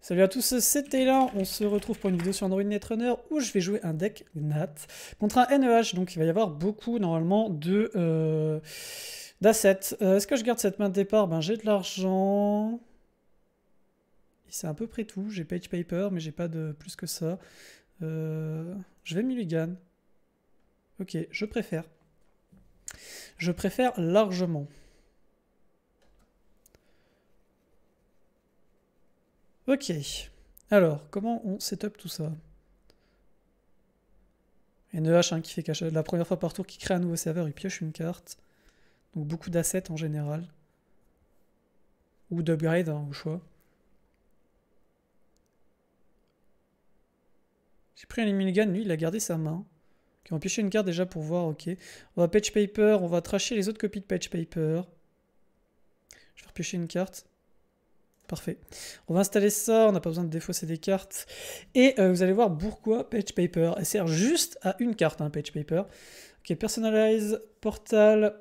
Salut à tous, c'était là. On se retrouve pour une vidéo sur Android Netrunner où je vais jouer un deck Nat contre un NEH. Donc il va y avoir beaucoup normalement de euh, d'assets. Euh, est-ce que je garde cette main de départ Ben j'ai de l'argent. C'est à peu près tout. J'ai Page Paper, mais j'ai pas de plus que ça. Euh, je vais Mulligan. Ok, je préfère. Je préfère largement. Ok. Alors, comment on setup tout ça NEH hein, qui fait cache la première fois par tour qui crée un nouveau serveur, il pioche une carte. Donc beaucoup d'assets en général. Ou d'upgrade hein, au choix. J'ai pris un Emilgan, lui il a gardé sa main. On va piocher une carte déjà pour voir, ok. On va Patch paper, on va tracher les autres copies de Patch paper. Je vais repiocher une carte. Parfait. On va installer ça, on n'a pas besoin de défausser des cartes. Et euh, vous allez voir pourquoi Page Paper. Elle sert juste à une carte, hein, Page Paper. Ok, Personalize, Portal.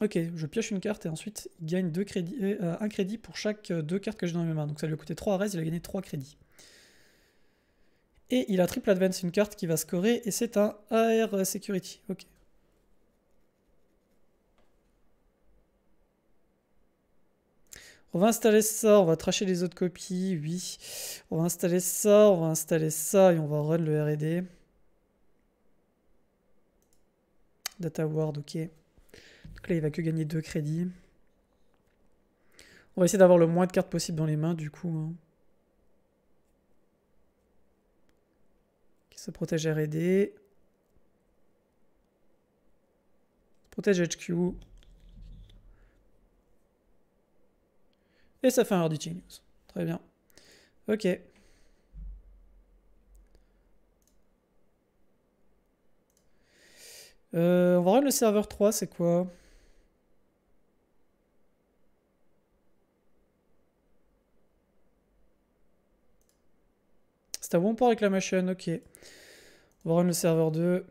Ok, je pioche une carte et ensuite il gagne deux crédits, euh, euh, un crédit pour chaque deux cartes que j'ai dans mes mains. Donc ça lui a coûté 3 il a gagné 3 crédits. Et il a triple advance, une carte qui va scorer, et c'est un AR Security. Ok. On va installer ça, on va tracher les autres copies, oui. On va installer ça, on va installer ça et on va run le RD. Data Ward, ok. Donc là, il va que gagner 2 crédits. On va essayer d'avoir le moins de cartes possible dans les mains, du coup. Hein. Qui se protège RD. Protège HQ. ça fait un RdT News. Très bien. Ok. Euh, on va regarder le serveur 3, c'est quoi C'est à la machine ok. On va run le serveur 2.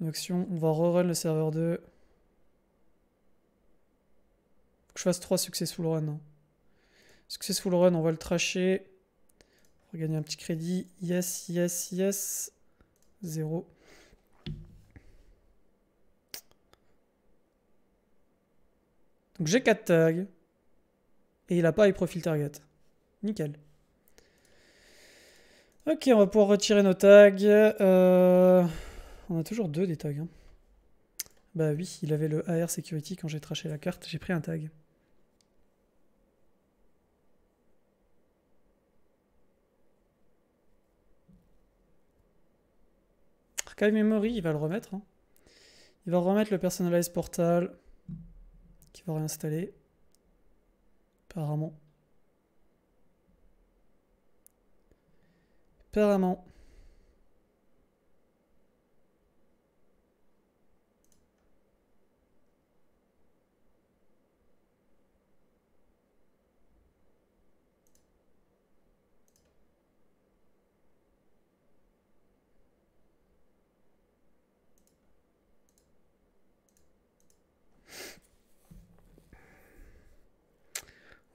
Donc on, va rerun le serveur 2 que je fasse 3 successful run. Hein. Successful run, on va le tracher. On va gagner un petit crédit. Yes, yes, yes. 0. Donc j'ai 4 tags. Et il n'a pas les profil target. Nickel. Ok, on va pouvoir retirer nos tags. Euh, on a toujours deux des tags. Hein. Bah oui, il avait le AR Security quand j'ai traché la carte. J'ai pris un tag. Kyle Memory, il va le remettre. Hein. Il va remettre le Personalized Portal qui va réinstaller. Apparemment. Apparemment.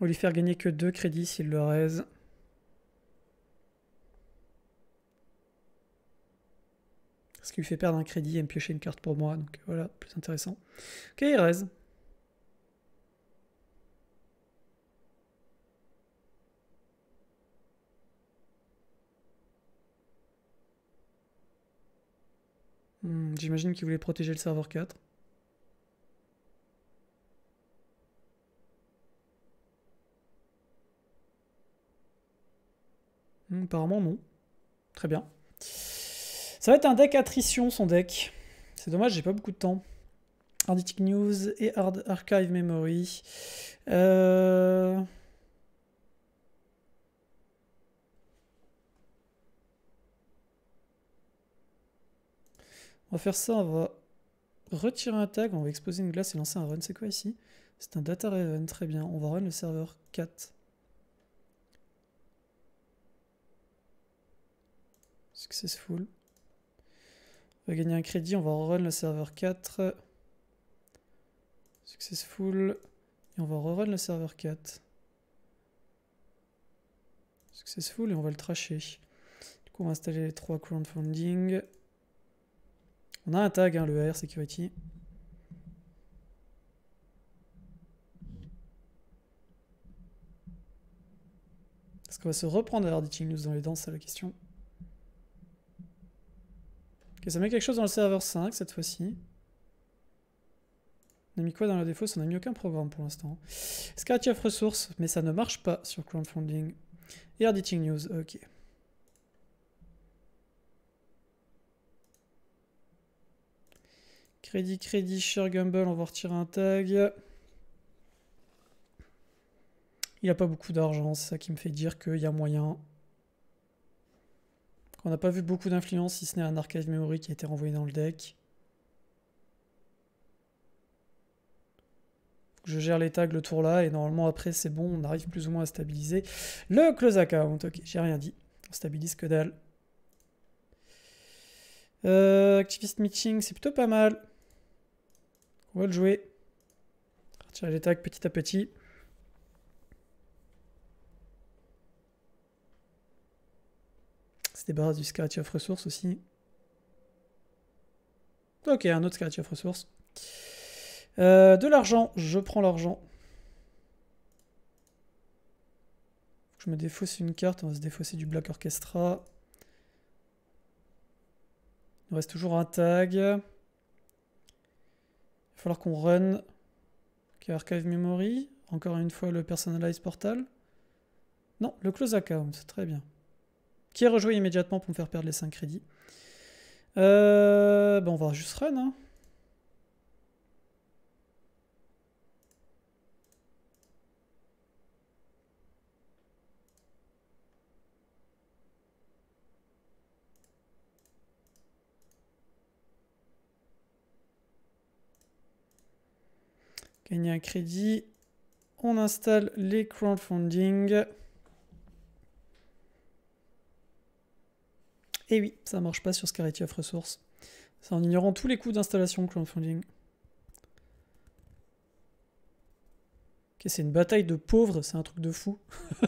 On va lui faire gagner que deux crédits s'il le raise. Ce qui lui fait perdre un crédit et me piocher une carte pour moi. Donc euh, voilà, plus intéressant. Ok, il raise. Hmm, j'imagine qu'il voulait protéger le serveur 4. Apparemment, non. Très bien. Ça va être un deck attrition, son deck. C'est dommage, j'ai pas beaucoup de temps. Arditic News et Hard Archive Memory. Euh, on va faire ça, on va retirer un tag, on va exposer une glace et lancer un run. C'est quoi ici C'est un data raven, très bien. On va run le serveur 4. Successful. On va gagner un crédit, on va rerun le serveur 4. Successful. Et on va rerun le serveur 4. Successful et on va le tracher. Du coup, on va installer les trois crowdfunding. On a un tag, hein, le AR Security. Est-ce qu'on va se reprendre à Hard nous dans les dents, c'est la question. Ok, ça met quelque chose dans le serveur 5 cette fois-ci. On a mis quoi dans la défaut Ça n'a mis aucun programme pour l'instant. of ressources, mais ça ne marche pas sur crowdfunding. Et editing news, ok. Crédit, crédit, share on va retirer un tag. Il n'y a pas beaucoup d'argent, c'est ça qui me fait dire qu'il y a moyen on n'a pas vu beaucoup d'influence, si ce n'est un archive memory qui a été renvoyé dans le deck. je gère les tags le tour là, et normalement après c'est bon, on arrive plus ou moins à stabiliser. Le close account, ok, j'ai rien dit. On stabilise que dalle. Euh, activist meeting, c'est plutôt pas mal. On va le jouer. Retirer les tags petit à petit. se débarrasse du scratch of ressources aussi. Ok, un autre scratch of ressources. Euh, de l'argent, je prends l'argent. Je me défausse une carte, on va se défausser du Black Orchestra. Il reste toujours un tag. Il va falloir qu'on run Ok, Archive Memory. Encore une fois le Personalized Portal. Non, le Close Account, très bien qui a rejoué immédiatement pour me faire perdre les 5 crédits. Euh, on va juste run. Hein. Gagner un crédit. On installe les crowdfunding. Et eh oui, ça marche pas sur Scarity of Resources. C'est en ignorant tous les coûts d'installation Funding. Ok, c'est une bataille de pauvres, c'est un truc de fou.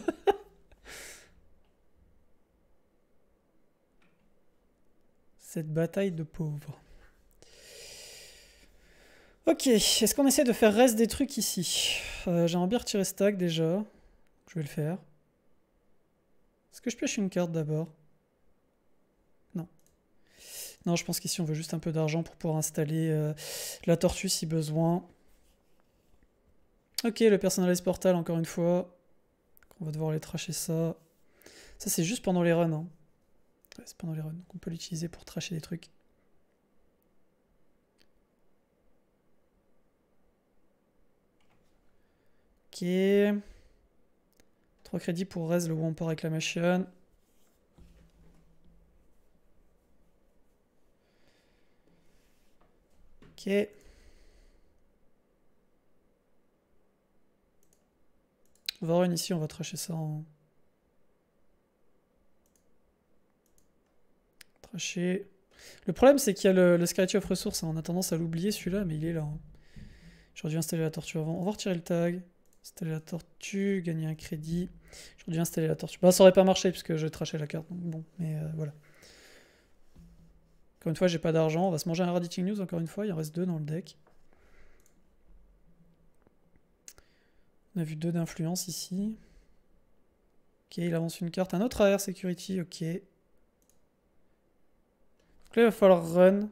Cette bataille de pauvres. Ok, est-ce qu'on essaie de faire reste des trucs ici J'ai envie de retirer stack déjà. Je vais le faire. Est-ce que je pioche une carte d'abord non, je pense qu'ici, on veut juste un peu d'argent pour pouvoir installer euh, la tortue si besoin. Ok, le personalize portal, encore une fois. On va devoir les tracher ça. Ça, c'est juste pendant les runs. Hein. c'est pendant les runs. Donc, on peut l'utiliser pour tracher des trucs. Ok. Trois crédits pour Rez, le la machine. Ok. une ici, on va tracher ça en... Tracher... Le problème, c'est qu'il y a le, le of Ressources. Hein. On a tendance à l'oublier, celui-là, mais il est là. aujourd'hui hein. J'aurais dû installer la tortue avant. On va retirer le tag. Installer la tortue, gagner un crédit. J'aurais dû installer la tortue. Bah, ça aurait pas marché, puisque j'ai traché la carte. bon, mais euh, voilà. Encore une fois, j'ai pas d'argent. On va se manger un Redditing News encore une fois. Il en reste deux dans le deck. On a vu deux d'influence ici. Ok, il avance une carte. Un autre AR Security, ok. Donc là, il va falloir run.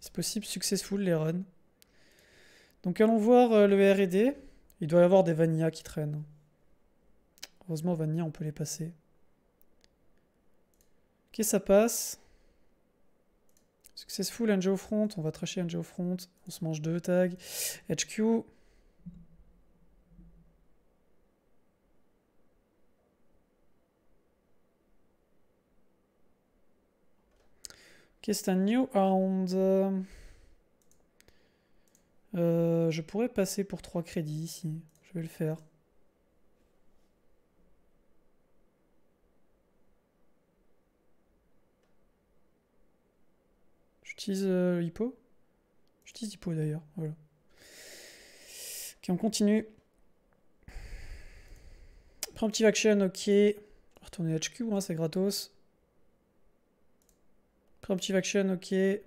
C'est possible, successful les run. Donc allons voir euh, le R&D. Il doit y avoir des Vanilla qui traînent. Heureusement, Vanilla, on peut les passer. Ok, ça passe. Successful NGO Front, on va tracher NGO Front, on se mange deux tags. HQ. Ok, c'est un new round. Euh, je pourrais passer pour 3 crédits ici. Je vais le faire. J'utilise euh, Hippo. J'utilise d'ailleurs. Voilà. Ok, on continue. petit action, ok. retourner HQ, moi hein, c'est gratos. petit action, ok. Et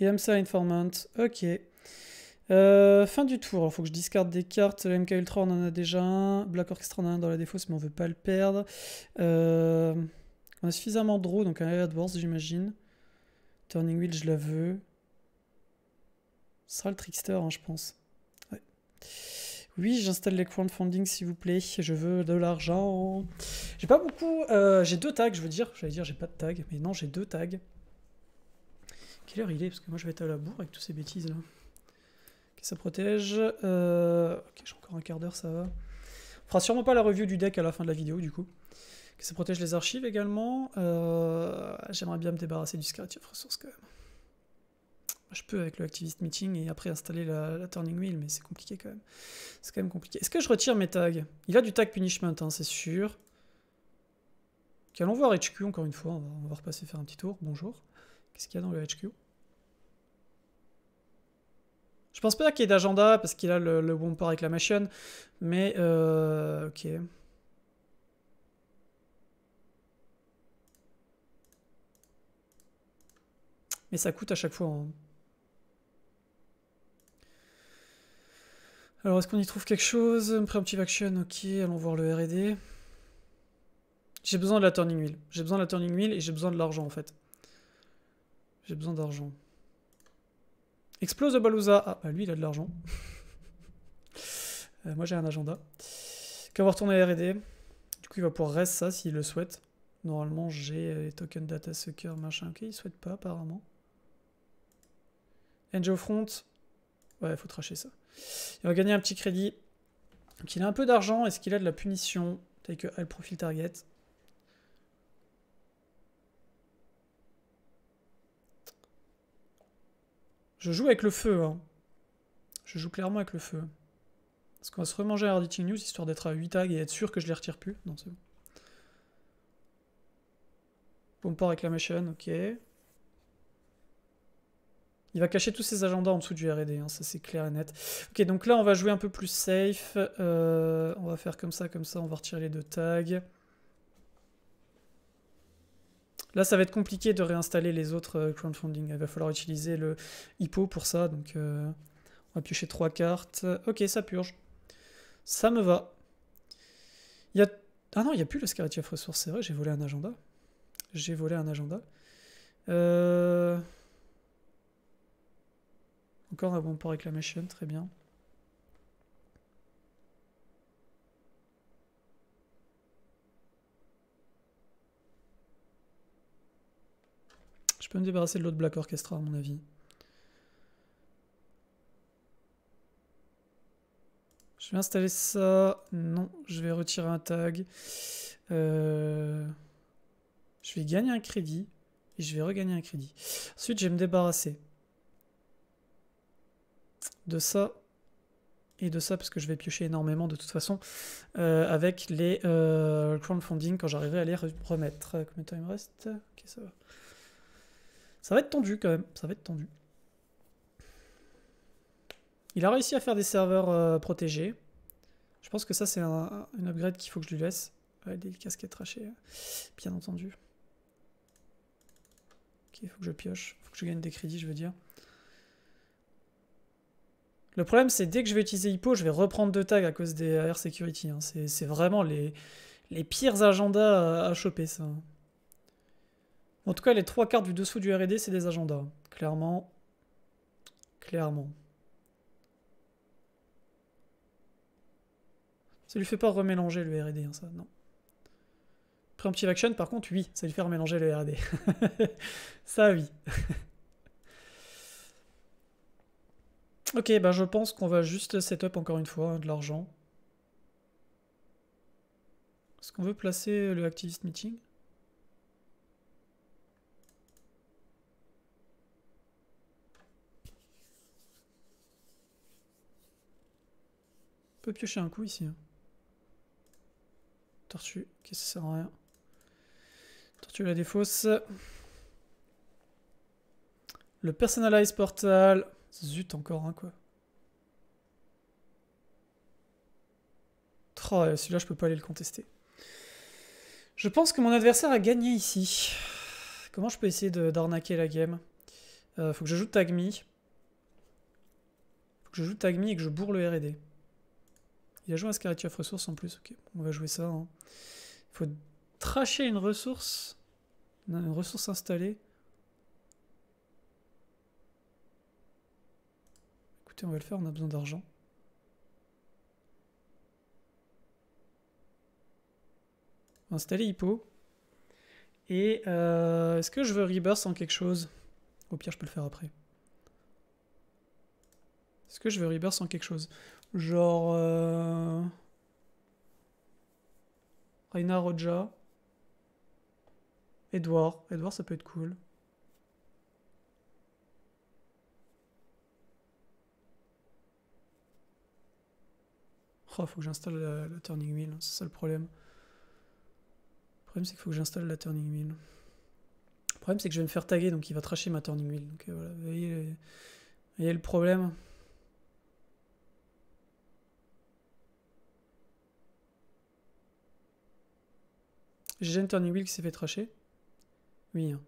MSA Informant, ok. Euh, fin du tour, il faut que je discarde des cartes. La MK Ultra, on en a déjà un. Black Orchestra, on en a un dans la défausse, mais on veut pas le perdre. Euh, on a suffisamment de draw, donc un AdWords, j'imagine. Turning Wheel, je la veux. Ce sera le Trickster, hein, je pense. Oui, j'installe les crowdfunding, s'il vous plaît. Je veux de l'argent. J'ai pas beaucoup. Euh, j'ai deux tags, je veux dire. J'allais dire, j'ai pas de tag, mais non, j'ai deux tags. Quelle heure il est Parce que moi, je vais être à la bourre avec toutes ces bêtises là. ça protège. Euh, ok, j'ai encore un quart d'heure, ça va. On fera sûrement pas la review du deck à la fin de la vidéo, du coup que ça protège les archives également. Euh, j'aimerais bien me débarrasser du Scratch Resource quand même. Je peux avec le Activist Meeting et après installer la, Turning Wheel, mais c'est compliqué quand même. C'est quand même compliqué. Est-ce que je retire mes tags Il a du tag Punishment, hein, c'est sûr. Qu'allons allons voir HQ encore une fois, on va, repasser faire un petit tour. Bonjour. Qu'est-ce qu'il y a dans le HQ je pense pas qu'il y ait d'agenda parce qu'il a le, le la Machine. mais euh, ok. Mais ça coûte à chaque fois. Hein. Alors, est-ce qu'on y trouve quelque chose petit action, ok, allons voir le RD. J'ai besoin de la turning wheel. J'ai besoin de la turning wheel et j'ai besoin de l'argent en fait. J'ai besoin d'argent. Explose de Balouza. Ah, bah, lui, il a de l'argent. Euh, moi, j'ai un agenda. on va retourner à RD. Du coup, il va pouvoir reste ça s'il le souhaite. Normalement, j'ai euh, les tokens data sucker, machin. Ok, il souhaite pas apparemment. NGO Front. Ouais, il faut tracher ça. Il va gagner un petit crédit. Donc il a un peu d'argent. Est-ce qu'il a de la punition Take que profil target. Je joue avec le feu. Hein. Je joue clairement avec le feu. Est-ce qu'on va se remanger à News histoire d'être à 8 tags et être sûr que je les retire plus. Non, c'est bon. la Reclamation, ok. Il va cacher tous ses agendas en dessous du RD, hein, ça c'est clair et net. Ok, donc là on va jouer un peu plus safe. Euh, on va faire comme ça, comme ça, on va retirer les deux tags. Là ça va être compliqué de réinstaller les autres euh, crowdfunding. Il va falloir utiliser le hippo pour ça, donc euh, on va piocher trois cartes. Ok, ça purge. Ça me va. Il y a... Ah non, il n'y a plus le Scaratieff Resource, c'est vrai, j'ai volé un agenda. J'ai volé un agenda. Euh... Encore un bon pour réclamation, très bien. Je peux me débarrasser de l'autre Black Orchestra, à mon avis. Je vais installer ça. Non, je vais retirer un tag. Euh, je vais gagner un crédit. Et je vais regagner un crédit. Ensuite, je vais me débarrasser de ça et de ça parce que je vais piocher énormément de toute façon euh, avec les euh, crowdfunding quand j'arriverai à les remettre. Euh, combien de temps il me reste Ok, ça va. Ça va être tendu quand même, ça va être tendu. Il a réussi à faire des serveurs protégés. Je pense que ça c'est un, upgrade qu'il faut que je lui laisse. des casquettes rachées, bien entendu. Ok, il faut que je pioche, faut que je gagne des crédits, je veux dire. Le problème, c'est dès que je vais utiliser Hippo, je vais reprendre deux tags à cause des Air Security. Hein. C'est vraiment les, pires agendas à, choper, ça. En tout cas, les trois cartes du dessous du RD, c'est des agendas. Clairement. Clairement. Ça lui fait pas remélanger le RD, hein, ça, non. Preemptive action, par contre, oui, ça lui fait remélanger le RD. ça, oui. Ok, bah je pense qu'on va juste setup encore une fois hein, de l'argent. Est-ce qu'on veut placer le activist meeting On peut piocher un coup ici. Hein. Tortue, qui que ça sert à rien. Tortue la défausse. Le personalized portal. Zut, encore un, quoi. Oh, celui-là, je peux pas aller le contester. Je pense que mon adversaire a gagné ici. Comment je peux essayer d'arnaquer la game euh, Faut que je joue Tagmi. Faut que je joue Tagmi et que je bourre le R&D. Il a joué un Scarlet of Ressources en plus. Ok, on va jouer ça. Il hein. faut tracher une ressource. Une ressource installée. on va le faire, on a besoin d'argent. Installer Hippo. Et euh, est-ce que je veux Rebirth en quelque chose Au pire, je peux le faire après. Est-ce que je veux Rebirth en quelque chose Genre... Euh, Reina, Roja. Edouard. Edouard, ça peut être cool. faut que j'installe la, turning wheel, c'est ça le problème. Le problème c'est qu'il faut que j'installe la turning wheel. Le problème c'est que je vais me faire taguer, donc il va tracher ma turning wheel. Donc euh, voilà, vous voyez, voyez le problème. J'ai une turning wheel qui s'est fait tracher. Oui. Hein.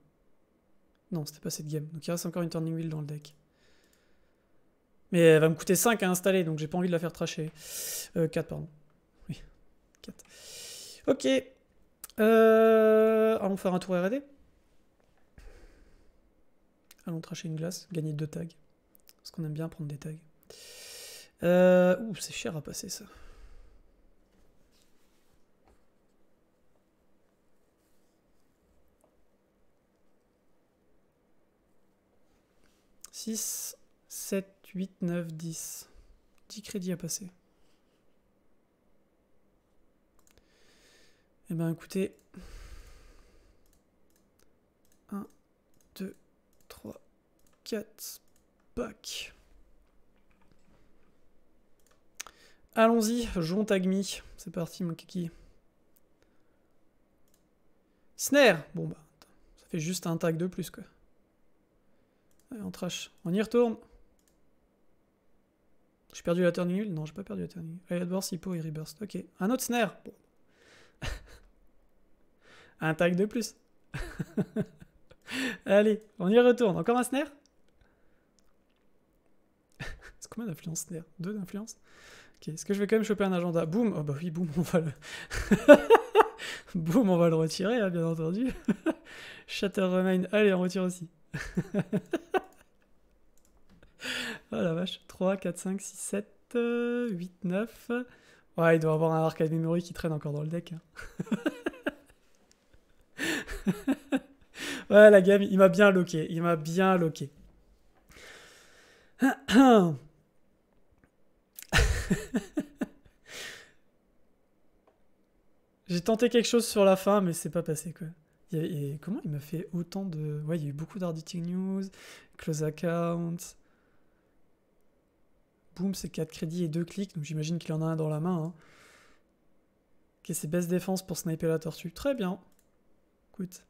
Non, c'était pas cette game. Donc il reste encore une turning wheel dans le deck. Mais elle va me coûter 5 à installer, donc j'ai pas envie de la faire tracher. Euh, 4, pardon. Oui, 4. Ok. Euh... allons faire un tour R&D. Allons tracher une glace, gagner 2 tags. Parce qu'on aime bien prendre des tags. Euh... ouh, c'est cher à passer ça. 6, 7, 8, 9, 10. 10 crédits à passer. Eh ben écoutez. 1, 2, 3, 4 pack. Allons-y, tag Tagmi. C'est parti mon kiki. Snare Bon bah, ça fait juste un tag de plus quoi. Allez, on trash. On y retourne. J'ai perdu la turning nul Non, j'ai pas perdu la turning nul. burst Hippo et Reburst. Ok. Un autre snare Un tag de plus. Allez, on y retourne. Encore un snare C'est combien d'influence snare Deux d'influence Ok, est-ce que je vais quand même choper un agenda Boum Oh bah oui, boum, on va le... boum, on va le retirer, hein, bien entendu. Shatter Remain. Allez, on retire aussi. Oh la vache, 3, 4, 5, 6, 7, 8, 9. Ouais, il doit avoir un arcade memory qui traîne encore dans le deck. Hein. ouais, la game, il m'a bien loqué. Il m'a bien loqué. J'ai tenté quelque chose sur la fin, mais c'est pas passé quoi. comment il m'a fait autant de. Ouais, il y a eu beaucoup d'Arditing News, Close Account. Boum, c'est 4 crédits et 2 clics, donc j'imagine qu'il y en a un dans la main. Hein. Ok, c'est baisse défense pour sniper la tortue. Très bien. Écoute.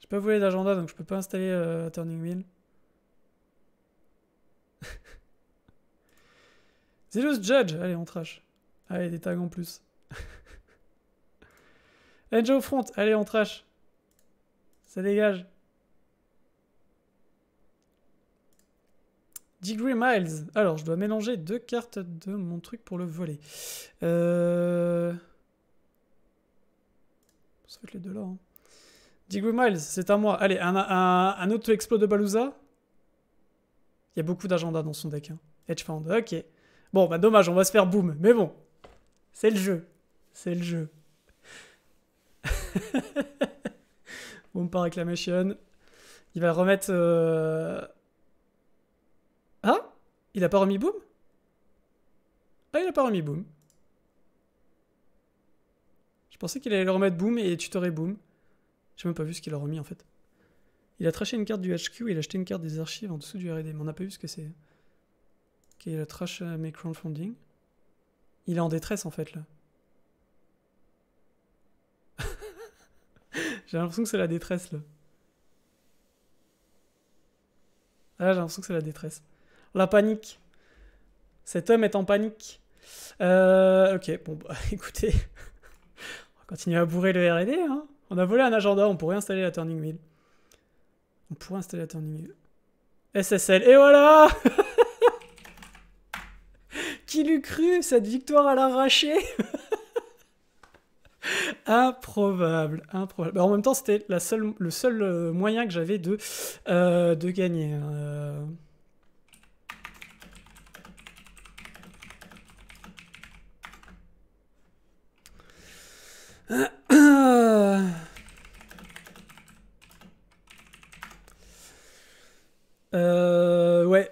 J'ai pas voler d'agenda, donc je peux pas installer euh, Turning Wheel. c'est Judge Allez, on trash. Allez, des tags en plus. Angel front Allez, on trash. Ça dégage. Degree Miles. Alors, je dois mélanger deux cartes de mon truc pour le voler. Euh... Ça les deux là. Hein. Degree Miles, c'est à moi. Allez, un, auto un autre de Balouza. Il y a beaucoup d'agenda dans son deck. Hein. Hedgehound, ok. Bon, bah dommage, on va se faire boom. Mais bon, c'est le jeu. C'est le jeu. boom par acclamation. Il va remettre... Euh, ah Il a pas remis boom Ah, il a pas remis boom. Je pensais qu'il allait le remettre boom et tutorer boom. J'ai même pas vu ce qu'il a remis en fait. Il a traché une carte du HQ il a acheté une carte des archives en dessous du RD, mais on n'a pas vu ce que c'est. Ok, il a trash euh, mes crowdfunding. Il est en détresse en fait là. j'ai l'impression que c'est la détresse là. Ah, j'ai l'impression que c'est la détresse. La panique. Cet homme est en panique. Euh, ok, bon, bah, écoutez. on va continuer à bourrer le RD. Hein. On a volé un agenda, on pourrait installer la Turning Wheel. On pourrait installer la Turning Wheel. SSL, et voilà Qui l'eût cru, cette victoire à l'arraché Improbable, improbable. Bah, en même temps, c'était le seul euh, moyen que j'avais de, euh, gagner. ouais,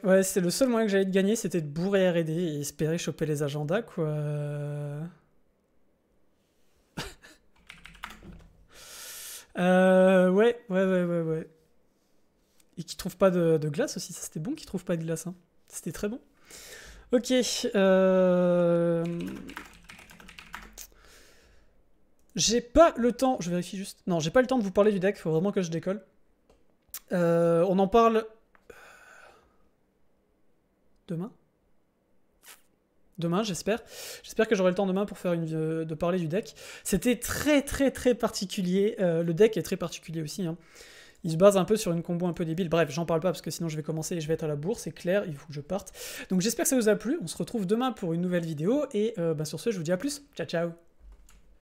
ouais, c'est le seul moyen que j'avais de gagner, c'était de bourrer R&D et espérer choper les agendas, quoi. ouais, ouais, ouais, ouais, ouais. Et qui trouve pas de, glace aussi, ça c'était bon qu'ils trouve pas de glace, C'était très bon. Ok, euh... J'ai pas le temps, je vérifie juste. Non, j'ai pas le temps de vous parler du deck, faut vraiment que je décolle. Euh, on en parle euh, demain. Demain, j'espère. J'espère que j'aurai le temps demain pour faire une, euh, de parler du deck. C'était très très très particulier. le deck est très particulier aussi. Hein. Il se base un peu sur une combo un peu débile. Bref, j'en parle pas parce que sinon je vais commencer et je vais être à la bourre, c'est clair, il faut que je parte. Donc j'espère que ça vous a plu. On se retrouve demain pour une nouvelle vidéo. Et bah, sur ce, je vous dis à plus. Ciao ciao